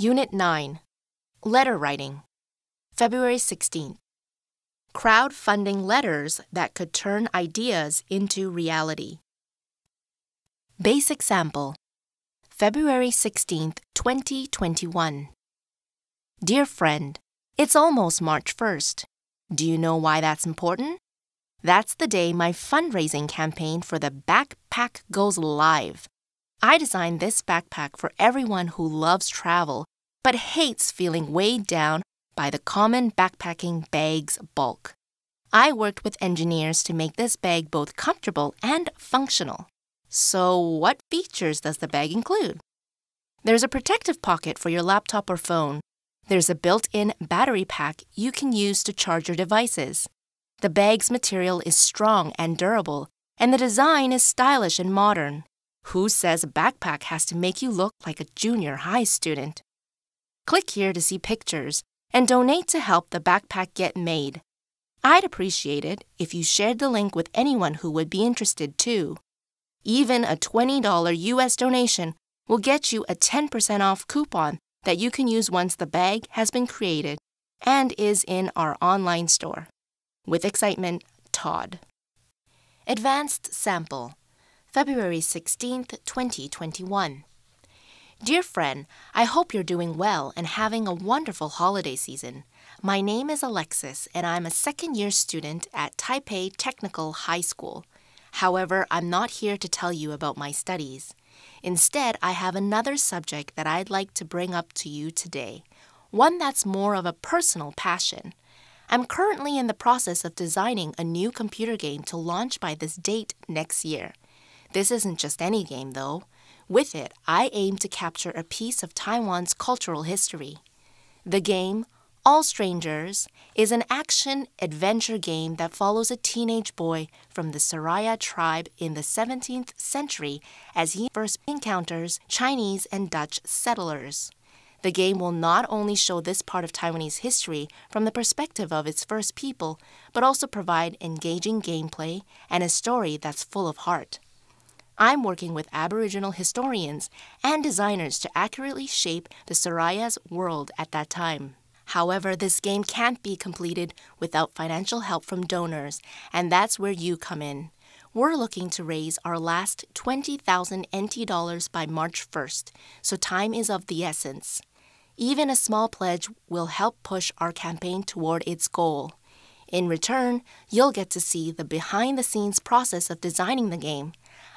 Unit 9 Letter Writing, February 16th. Crowdfunding letters that could turn ideas into reality. Basic sample February 16th, 2021. Dear friend, it's almost March 1st. Do you know why that's important? That's the day my fundraising campaign for the backpack goes live. I designed this backpack for everyone who loves travel but hates feeling weighed down by the common backpacking bag's bulk. I worked with engineers to make this bag both comfortable and functional. So, what features does the bag include? There's a protective pocket for your laptop or phone. There's a built in battery pack you can use to charge your devices. The bag's material is strong and durable, and the design is stylish and modern. Who says a backpack has to make you look like a junior high student? Click here to see pictures and donate to help the backpack get made. I'd appreciate it if you shared the link with anyone who would be interested too. Even a $20 US donation will get you a 10% off coupon that you can use once the bag has been created and is in our online store. With excitement, Todd. Advanced Sample February 16, 2021. Dear friend, I hope you're doing well and having a wonderful holiday season. My name is Alexis, and I'm a second year student at Taipei Technical High School. However, I'm not here to tell you about my studies. Instead, I have another subject that I'd like to bring up to you today, one that's more of a personal passion. I'm currently in the process of designing a new computer game to launch by this date next year. This isn't just any game, though. With it, I aim to capture a piece of Taiwan's cultural history. The game, All Strangers, is an action adventure game that follows a teenage boy from the Saraya tribe in the 17th century as he first encounters Chinese and Dutch settlers. The game will not only show this part of Taiwanese history from the perspective of its first people, but also provide engaging gameplay and a story that's full of heart. I'm working with Aboriginal historians and designers to accurately shape the Soraya's world at that time. However, this game can't be completed without financial help from donors, and that's where you come in. We're looking to raise our last 20,000 NT dollars by March 1st, so time is of the essence. Even a small pledge will help push our campaign toward its goal. In return, you'll get to see the behind the scenes process of designing the game,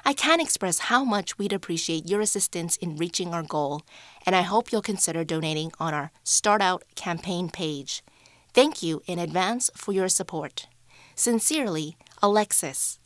I can't express how much we'd appreciate your assistance in reaching our goal, and I hope you'll consider donating on our Start Out campaign page. Thank you in advance for your support. Sincerely, Alexis.